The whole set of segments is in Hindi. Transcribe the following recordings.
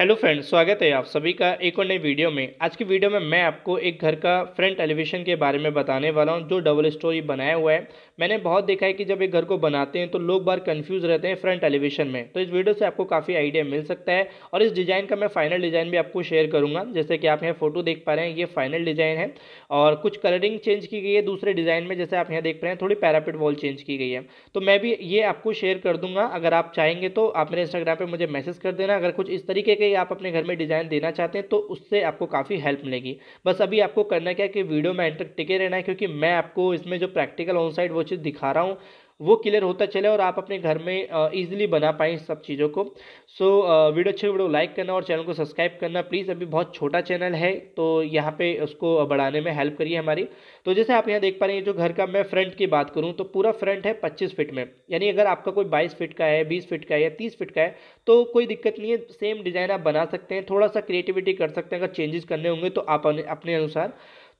हेलो फ्रेंड्स स्वागत है आप सभी का एक और नई वीडियो में आज की वीडियो में मैं आपको एक घर का फ्रंट एलिवेशन के बारे में बताने वाला हूं जो डबल स्टोरी बनाया हुआ है मैंने बहुत देखा है कि जब एक घर को बनाते हैं तो लोग बार कंफ्यूज रहते हैं फ्रंट एलिवेशन में तो इस वीडियो से आपको काफ़ी आइडिया मिल सकता है और इस डिज़ाइन का मैं फाइनल डिज़ाइन भी आपको शेयर करूँगा जैसे कि आप यहाँ फोटो देख पा रहे हैं ये फाइनल डिज़ाइन है और कुछ कलरिंग चेंज की गई है दूसरे डिज़ाइन में जैसे आप यहाँ देख पा रहे हैं थोड़ी पैरापिट वॉल चेंज की गई है तो मैं भी ये आपको शेयर कर दूँगा अगर आप चाहेंगे तो आप मेरे इंस्टाग्राम पर मुझे मैसेज कर देना अगर कुछ इस तरीके के के आप अपने घर में डिज़ाइन देना चाहते हैं तो उससे आपको काफ़ी हेल्प मिलेगी बस अभी आपको करना क्या है कि वीडियो में एंटर टिके रहना है क्योंकि मैं आपको इसमें जो प्रैक्टिकल ऑन साइड वो चीज़ दिखा रहा हूँ वो क्लियर होता चले और आप अपने घर में ईजिली बना पाएँ इस सब चीज़ों को सो so, वीडियो अच्छी वीडियो लाइक करना और चैनल को सब्सक्राइब करना प्लीज़ अभी बहुत छोटा चैनल है तो यहाँ पर उसको बढ़ाने में हेल्प करिए हमारी तो जैसे आप यहाँ देख पा रहे हैं जो घर का मैं फ्रंट की बात करूँ तो पूरा फ्रंट है पच्चीस फिट में यानी अगर आपका कोई बाईस फिट का है बीस फिट का है या तीस फिट का है तो कोई दिक्कत नहीं है सेम डिज़ाइन आप बना सकते हैं थोड़ा सा क्रिएटिविटी कर सकते हैं अगर चेंजेस करने होंगे तो आप अपने अनुसार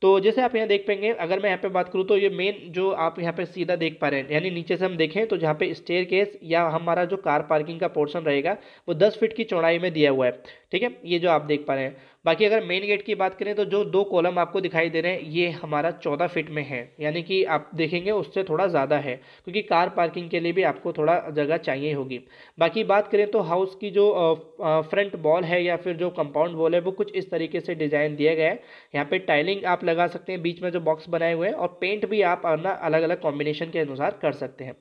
तो जैसे आप यहाँ देख पाएंगे अगर मैं यहाँ पे बात करूँ तो ये मेन जो आप यहाँ पे सीधा देख पा रहे हैं यानी नीचे से हम देखें तो जहाँ पे स्टेयर केस या हमारा जो कार पार्किंग का पोर्शन रहेगा वो दस फीट की चौड़ाई में दिया हुआ है ठीक है ये जो आप देख पा रहे हैं बाकी अगर मेन गेट की बात करें तो जो दो कॉलम आपको दिखाई दे रहे हैं ये हमारा चौदह फिट में है यानी कि आप देखेंगे उससे थोड़ा ज़्यादा है क्योंकि कार पार्किंग के लिए भी आपको थोड़ा जगह चाहिए होगी बाकी बात करें तो हाउस की जो फ्रंट वॉल है या फिर जो कंपाउंड वॉल है वो कुछ इस तरीके से डिज़ाइन दिया गया है यहाँ पर टाइलिंग आप लगा सकते हैं बीच में जो बॉक्स बनाए हुए हैं और पेंट भी आप अपना अलग अलग कॉम्बिनेशन के अनुसार कर सकते हैं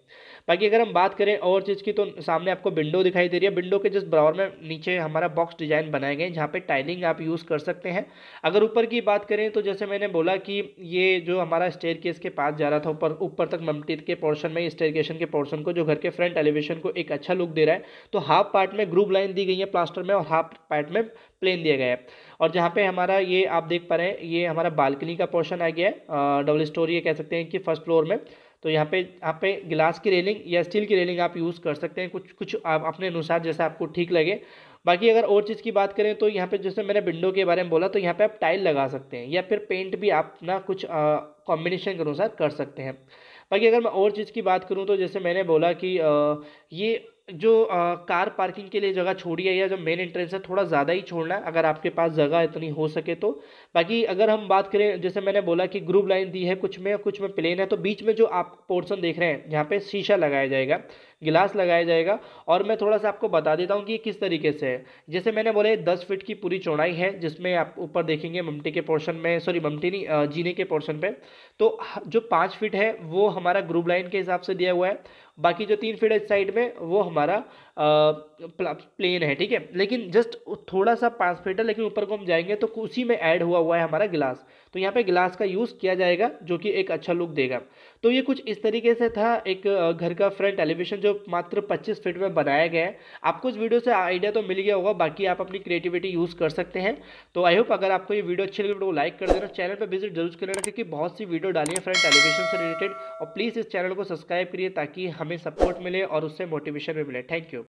बाकी अगर हम बात करें और चीज़ की तो सामने आपको विंडो दिखाई दे रही है विंडो के जिस बराबर में नीचे हमारा बॉक्स डिज़ाइन बनाए गए हैं जहाँ पर टाइलिंग आप यूज़ यूज़ कर सकते हैं अगर ऊपर की बात करें तो जैसे मैंने बोला कि ये जो हमारा स्टेयर केस के पास जा रहा था ऊपर ऊपर तक ममटीत के पोर्शन में स्टेयर के पोर्शन को जो घर के फ्रंट एलिवेशन को एक अच्छा लुक दे रहा है तो हाफ पार्ट में ग्रूप लाइन दी गई है प्लास्टर में और हाफ पार्ट में प्लेन दिया गया है और जहाँ पे हमारा ये आप देख पा रहे हैं ये हमारा बालकनी का पोर्शन आ गया है डबल स्टोरी ये कह सकते हैं कि फर्स्ट फ्लोर में तो यहाँ पे आप पे गिलास की रेलिंग या स्टील की रेलिंग आप यूज़ कर सकते हैं कुछ कुछ आप अपने अनुसार जैसा आपको ठीक लगे बाकी अगर और चीज़ की बात करें तो यहाँ पे जैसे मैंने विंडो के बारे में बोला तो यहाँ पे आप टाइल लगा सकते हैं या फिर पेंट भी आप ना कुछ कॉम्बिनेशन के अनुसार कर सकते हैं बाकी अगर मैं और चीज़ की बात करूँ तो जैसे मैंने बोला कि आ, ये जो आ, कार पार्किंग के लिए जगह छोड़ी है या जो मेन एंट्रेंस है थोड़ा ज़्यादा ही छोड़ना है अगर आपके पास जगह इतनी हो सके तो बाकी अगर हम बात करें जैसे मैंने बोला कि ग्रुप लाइन दी है कुछ में कुछ में प्लेन है तो बीच में जो आप पोर्सन देख रहे हैं जहाँ पे शीशा लगाया जाएगा गिलास लगाया जाएगा और मैं थोड़ा सा आपको बता देता हूँ कि किस तरीके से है जैसे मैंने बोले दस फिट की पूरी चौड़ाई है जिसमें आप ऊपर देखेंगे ममटी के पोर्शन में सॉरी ममटी नहीं जीने के पोर्शन पर तो जो पाँच फिट है वो हमारा ग्रुप लाइन के हिसाब से दिया हुआ है बाकी जो तीन फीट है इस साइड में वो हमारा प्लेन है ठीक है लेकिन जस्ट थोड़ा सा पाँच फीट है लेकिन ऊपर को हम जाएंगे तो उसी में ऐड हुआ हुआ है हमारा गिलास तो यहाँ पे गिलास का यूज़ किया जाएगा जो कि एक अच्छा लुक देगा तो ये कुछ इस तरीके से था एक घर का फ्रंट एलिवेशन जो मात्र पच्चीस फीट में बनाया गया है आपको इस वीडियो से आइडिया तो मिल गया होगा बाकी आप अपनी क्रिएटिविटी यूज़ कर सकते हैं तो आई होप अगर आपको ये वीडियो अच्छी लगी तो लाइक कर देना चैनल पर विजिट जरूर कर लेना क्योंकि बहुत सी वीडियो डाली है फ्रंट एलिवेशन से रिलेटेड और प्लीज़ इस चैनल को सब्सक्राइब करिए ताकि हम हमें सपोर्ट मिले और उससे मोटिवेशन भी मिले थैंक यू